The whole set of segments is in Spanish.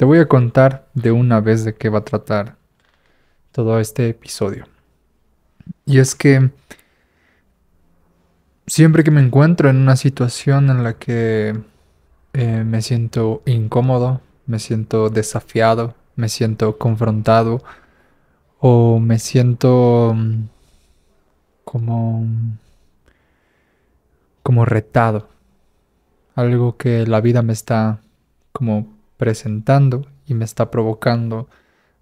Te voy a contar de una vez de qué va a tratar todo este episodio. Y es que siempre que me encuentro en una situación en la que eh, me siento incómodo, me siento desafiado, me siento confrontado o me siento mm, como como retado, algo que la vida me está como presentando y me está provocando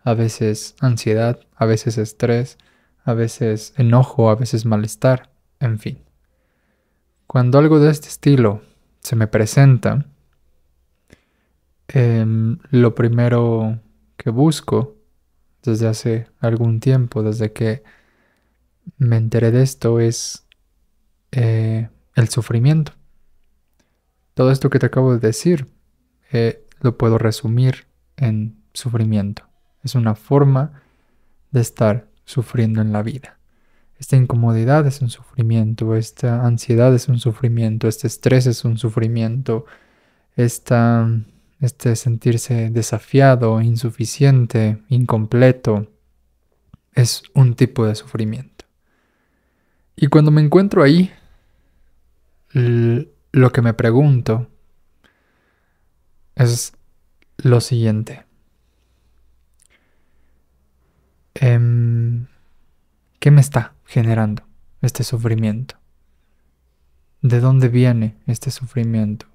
a veces ansiedad, a veces estrés, a veces enojo, a veces malestar, en fin. Cuando algo de este estilo se me presenta, em, lo primero que busco desde hace algún tiempo, desde que me enteré de esto, es eh, el sufrimiento. Todo esto que te acabo de decir eh, lo puedo resumir en sufrimiento. Es una forma de estar sufriendo en la vida. Esta incomodidad es un sufrimiento, esta ansiedad es un sufrimiento, este estrés es un sufrimiento, esta, este sentirse desafiado, insuficiente, incompleto, es un tipo de sufrimiento. Y cuando me encuentro ahí, lo que me pregunto es lo siguiente. Em, ¿Qué me está generando este sufrimiento? ¿De dónde viene este sufrimiento?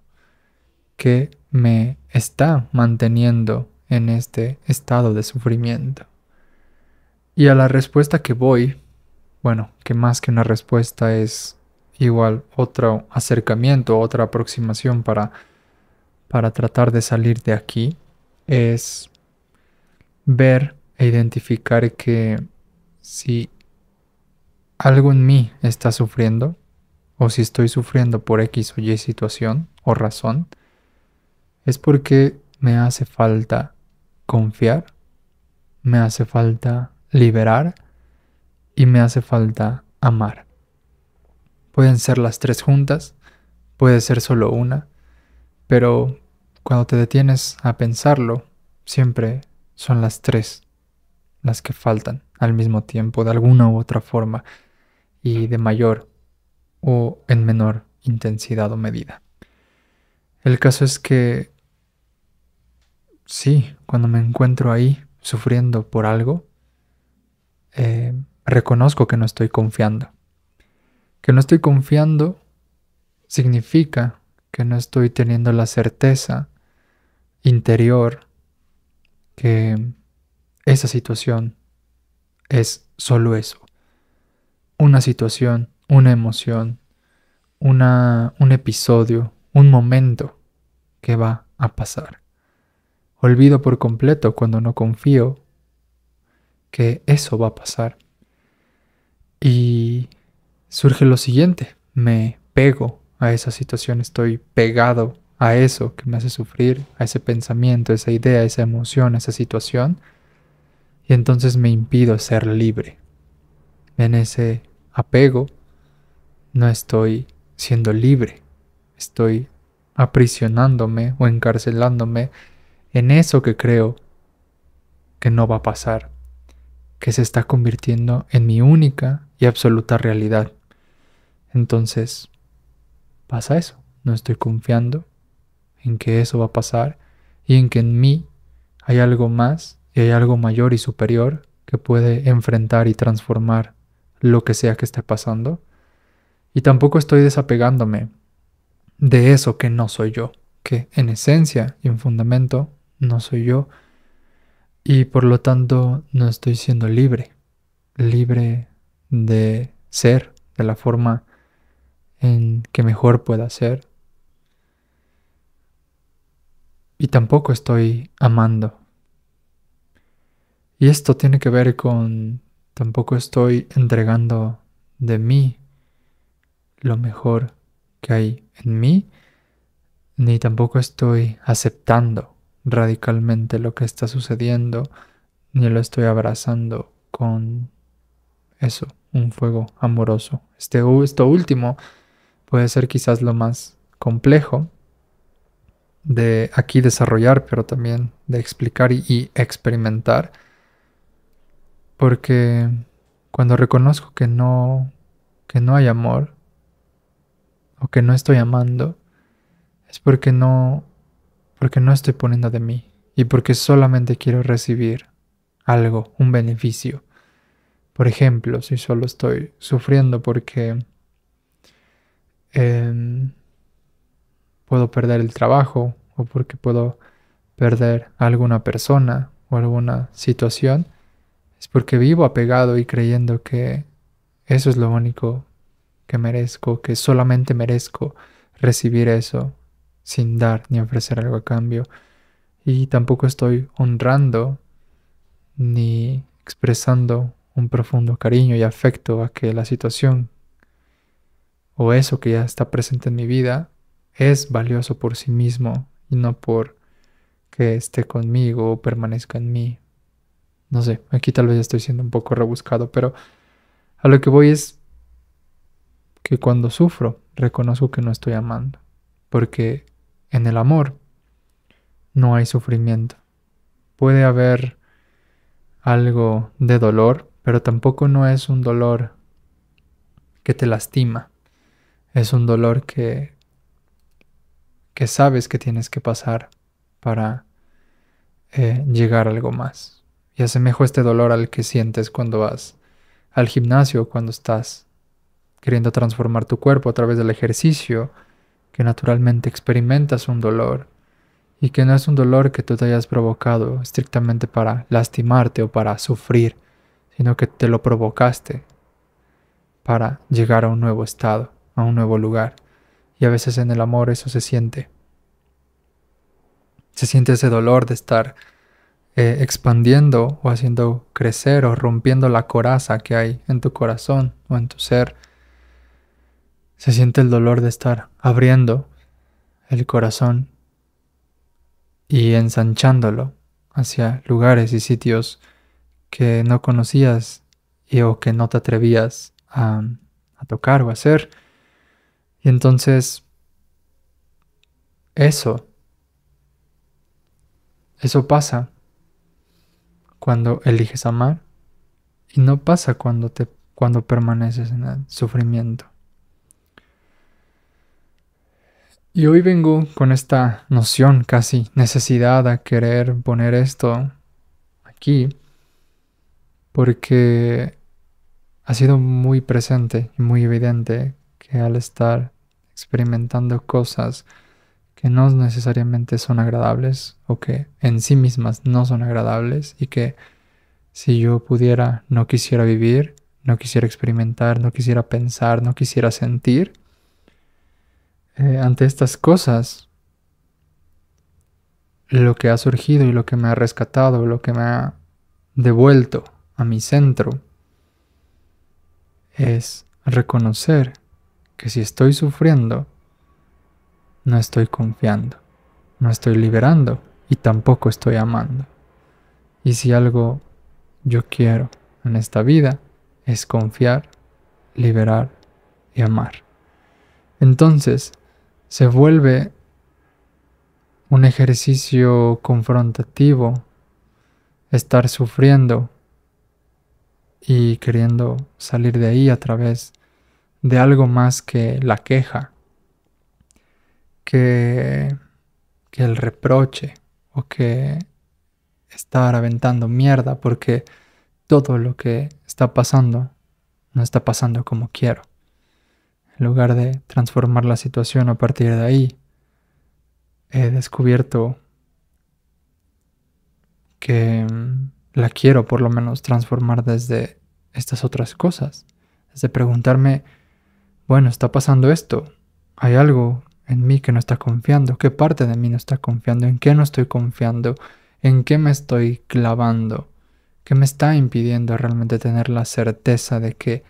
¿Qué me está manteniendo en este estado de sufrimiento? Y a la respuesta que voy, bueno, que más que una respuesta es igual otro acercamiento, otra aproximación para para tratar de salir de aquí es ver e identificar que si algo en mí está sufriendo o si estoy sufriendo por X o Y situación o razón, es porque me hace falta confiar, me hace falta liberar y me hace falta amar. Pueden ser las tres juntas, puede ser solo una, pero cuando te detienes a pensarlo, siempre son las tres las que faltan al mismo tiempo, de alguna u otra forma, y de mayor o en menor intensidad o medida. El caso es que, sí, cuando me encuentro ahí sufriendo por algo, eh, reconozco que no estoy confiando. Que no estoy confiando significa que no estoy teniendo la certeza interior que esa situación es solo eso. Una situación, una emoción, una, un episodio, un momento que va a pasar. Olvido por completo cuando no confío que eso va a pasar. Y surge lo siguiente, me pego a esa situación, estoy pegado a eso que me hace sufrir, a ese pensamiento, esa idea, esa emoción, esa situación, y entonces me impido ser libre. En ese apego no estoy siendo libre, estoy aprisionándome o encarcelándome en eso que creo que no va a pasar, que se está convirtiendo en mi única y absoluta realidad. Entonces, pasa eso, no estoy confiando, en que eso va a pasar y en que en mí hay algo más y hay algo mayor y superior que puede enfrentar y transformar lo que sea que esté pasando. Y tampoco estoy desapegándome de eso que no soy yo, que en esencia y en fundamento no soy yo. Y por lo tanto no estoy siendo libre, libre de ser de la forma en que mejor pueda ser, y tampoco estoy amando. Y esto tiene que ver con tampoco estoy entregando de mí lo mejor que hay en mí, ni tampoco estoy aceptando radicalmente lo que está sucediendo, ni lo estoy abrazando con eso, un fuego amoroso. Este, esto último puede ser quizás lo más complejo de aquí desarrollar, pero también de explicar y, experimentar. Porque cuando reconozco que no, que no hay amor, o que no estoy amando, es porque no, porque no estoy poniendo de mí y porque solamente quiero recibir algo, un beneficio. Por ejemplo, si solo estoy sufriendo porque em, puedo perder el trabajo o porque puedo perder alguna persona o alguna situación, es porque vivo apegado y creyendo que eso es lo único que merezco, que solamente merezco recibir eso sin dar ni ofrecer algo a cambio. Y tampoco estoy honrando ni expresando un profundo cariño y afecto a que la situación o eso que ya está presente en mi vida es valioso por sí mismo y no por que esté conmigo o permanezca en mí. No sé, aquí tal vez estoy siendo un poco rebuscado, pero a lo que voy es que cuando sufro reconozco que no estoy amando, porque en el amor no hay sufrimiento. Puede haber algo de dolor, pero tampoco no es un dolor que te lastima. Es un dolor que que sabes que tienes que pasar para eh, llegar a algo más. Y asemejo este dolor al que sientes cuando vas al gimnasio, cuando estás queriendo transformar tu cuerpo a través del ejercicio, que naturalmente experimentas un dolor y que no es un dolor que tú te hayas provocado estrictamente para lastimarte o para sufrir, sino que te lo provocaste para llegar a un nuevo estado, a un nuevo lugar. Y a veces en el amor eso se siente. Se siente ese dolor de estar eh, expandiendo o haciendo crecer o rompiendo la coraza que hay en tu corazón o en tu ser. Se siente el dolor de estar abriendo el corazón y ensanchándolo hacia lugares y sitios que no conocías y o que no te atrevías a, a tocar o a hacer. Y entonces, eso, eso pasa cuando eliges amar y no pasa cuando, te, cuando permaneces en el sufrimiento. Y hoy vengo con esta noción, casi necesidad a querer poner esto aquí, porque ha sido muy presente y muy evidente que al estar experimentando cosas que no necesariamente son agradables o que en sí mismas no son agradables y que si yo pudiera no quisiera vivir, no quisiera experimentar, no quisiera pensar, no quisiera sentir, eh, ante estas cosas, lo que ha surgido y lo que me ha rescatado, lo que me ha devuelto a mi centro, es reconocer que si estoy sufriendo, no estoy confiando, no estoy liberando y tampoco estoy amando. Y si algo yo quiero en esta vida es confiar, liberar y amar. Entonces, se vuelve un ejercicio confrontativo estar sufriendo y queriendo salir de ahí a través de algo más que la queja, que, que el reproche o que estar aventando mierda porque todo lo que está pasando no está pasando como quiero. En lugar de transformar la situación a partir de ahí, he descubierto que mm, la quiero por lo menos transformar desde estas otras cosas, desde preguntarme bueno, está pasando esto, hay algo en mí que no está confiando, qué parte de mí no está confiando, en qué no estoy confiando, en qué me estoy clavando, qué me está impidiendo realmente tener la certeza de que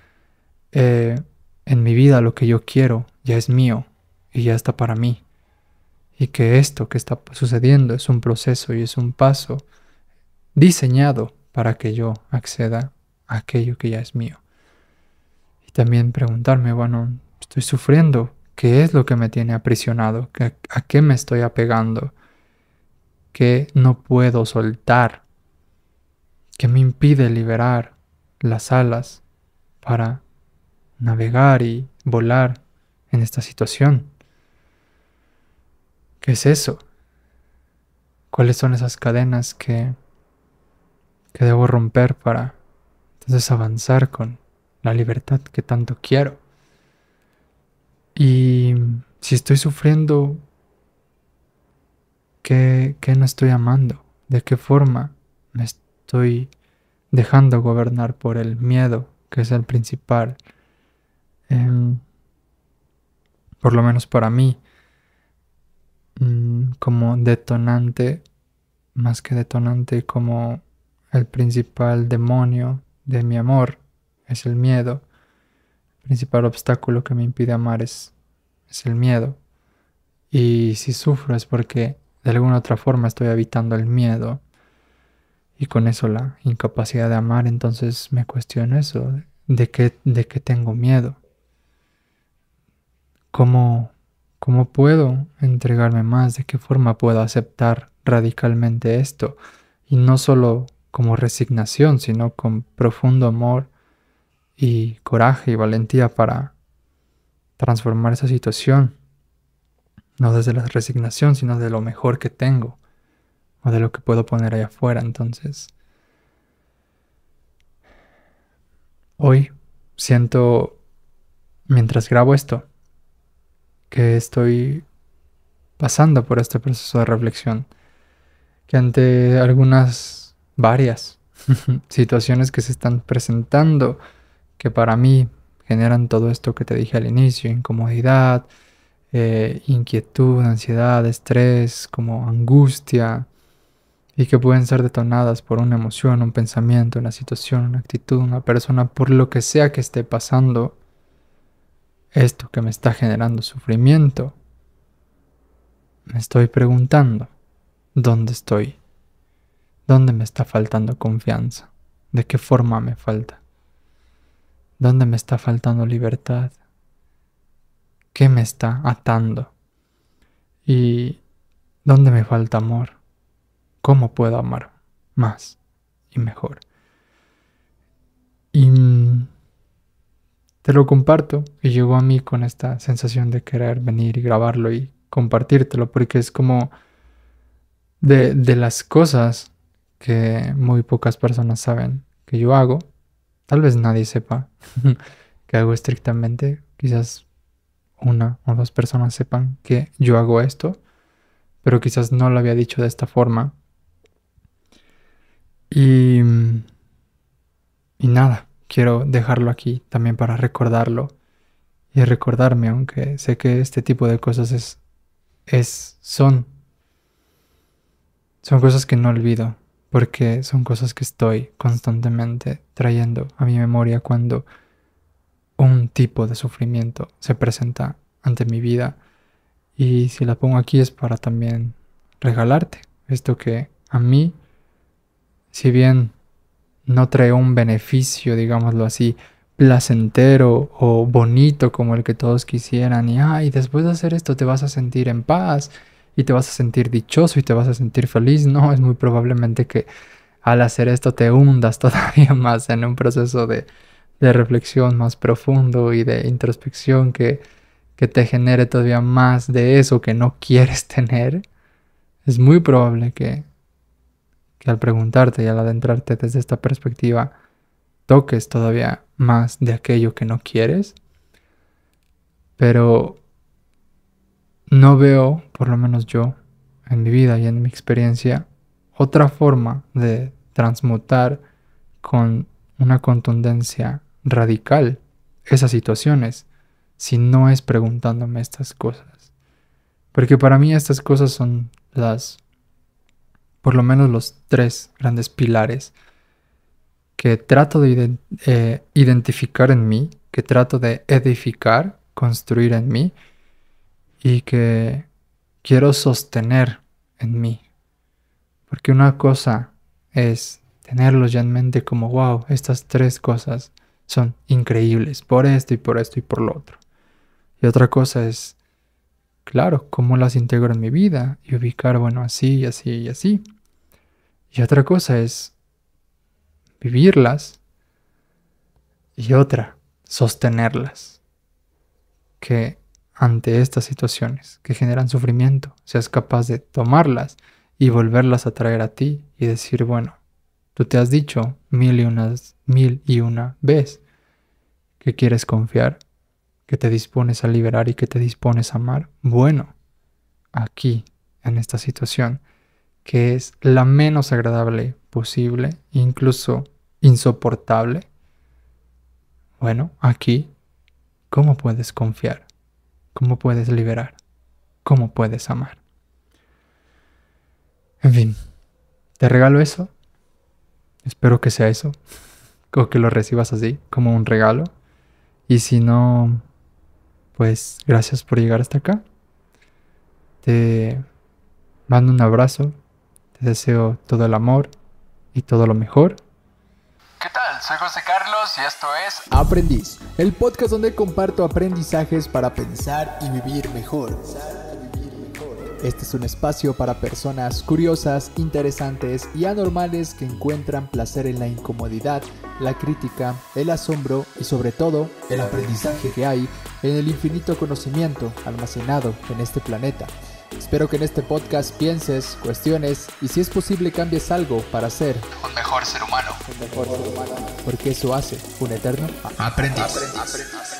eh, en mi vida lo que yo quiero ya es mío y ya está para mí. Y que esto que está sucediendo es un proceso y es un paso diseñado para que yo acceda a aquello que ya es mío también preguntarme, bueno, estoy sufriendo, ¿qué es lo que me tiene aprisionado? ¿A qué me estoy apegando? ¿Qué no puedo soltar? ¿Qué me impide liberar las alas para navegar y volar en esta situación? ¿Qué es eso? ¿Cuáles son esas cadenas que, que debo romper para entonces avanzar con la libertad que tanto quiero. Y si estoy sufriendo, ¿qué, ¿qué, no estoy amando? ¿De qué forma me estoy dejando gobernar por el miedo, que es el principal? Em, por lo menos para mí, mm, como detonante, más que detonante, como el principal demonio de mi amor es el miedo. El principal obstáculo que me impide amar es, el miedo. Y si sufro es porque de alguna otra forma estoy habitando el miedo y con eso la incapacidad de amar, entonces me cuestiono eso, de qué, de qué tengo miedo. ¿Cómo, ¿Cómo puedo entregarme más? ¿De qué forma puedo aceptar radicalmente esto? Y no solo como resignación, sino con profundo amor y coraje y valentía para transformar esa situación, no desde la resignación, sino de lo mejor que tengo o de lo que puedo poner allá afuera. Entonces, hoy siento, mientras grabo esto, que estoy pasando por este proceso de reflexión, que ante algunas varias situaciones que se están presentando, que para mí generan todo esto que te dije al inicio, incomodidad, eh, inquietud, ansiedad, estrés, como angustia, y que pueden ser detonadas por una emoción, un pensamiento, una situación, una actitud, una persona, por lo que sea que esté pasando, esto que me está generando sufrimiento, me estoy preguntando, ¿dónde estoy? ¿Dónde me está faltando confianza? ¿De qué forma me falta? ¿Dónde me está faltando libertad? ¿Qué me está atando? ¿Y dónde me falta amor? ¿Cómo puedo amar más y mejor? Y te lo comparto y llegó a mí con esta sensación de querer venir y grabarlo y compartírtelo porque es como de, de las cosas que muy pocas personas saben que yo hago Tal vez nadie sepa que hago estrictamente. Quizás una o dos personas sepan que yo hago esto, pero quizás no lo había dicho de esta forma. Y, y nada, quiero dejarlo aquí también para recordarlo y recordarme, aunque sé que este tipo de cosas es, es son, son cosas que no olvido, porque son cosas que estoy constantemente trayendo a mi memoria cuando un tipo de sufrimiento se presenta ante mi vida. Y si la pongo aquí es para también regalarte esto que a mí, si bien no trae un beneficio, digámoslo así, placentero o bonito como el que todos quisieran, y después de hacer esto te vas a sentir en paz y te vas a sentir dichoso y te vas a sentir feliz. No, es muy probablemente que al hacer esto te hundas todavía más en un proceso de, reflexión más profundo y de introspección que, te genere todavía más de eso que no quieres tener. Es muy probable que al preguntarte y al adentrarte desde esta perspectiva, toques todavía más de aquello que no quieres. Pero no veo por lo menos yo, en mi vida y en mi experiencia, otra forma de transmutar con una contundencia radical esas situaciones si no es preguntándome estas cosas. Porque para mí estas cosas son las, por lo menos los tres grandes pilares que trato de eh, identificar en mí, que trato de edificar, construir en mí y que quiero sostener en mí. Porque una cosa es tenerlos ya en mente como, wow, estas tres cosas son increíbles por esto y por esto y por lo otro. Y otra cosa es, claro, cómo las integro en mi vida y ubicar, bueno, así y así y así. Y otra cosa es vivirlas y otra, sostenerlas. Que ante estas situaciones que generan sufrimiento, seas capaz de tomarlas y volverlas a traer a ti y decir, bueno, tú te has dicho mil y unas, mil y una vez que quieres confiar, que te dispones a liberar y que te dispones a amar. Bueno, aquí, en esta situación, que es la menos agradable posible, incluso insoportable, bueno, aquí, ¿cómo puedes confiar? cómo puedes liberar, cómo puedes amar. En fin, te regalo eso. Espero que sea eso. O que lo recibas así, como un regalo. Y si no, pues gracias por llegar hasta acá. Te mando un abrazo. Te deseo todo el amor y todo lo mejor. Soy José Carlos y esto es Aprendiz, el podcast donde comparto aprendizajes para pensar y vivir mejor. Este es un espacio para personas curiosas, interesantes y anormales que encuentran placer en la incomodidad, la crítica, el asombro y sobre todo el aprendizaje que hay en el infinito conocimiento almacenado en este planeta. Espero que en este podcast pienses, cuestiones y si es posible cambies algo para ser un mejor ser humano porque eso hace un eterno aprendiz. aprendiz.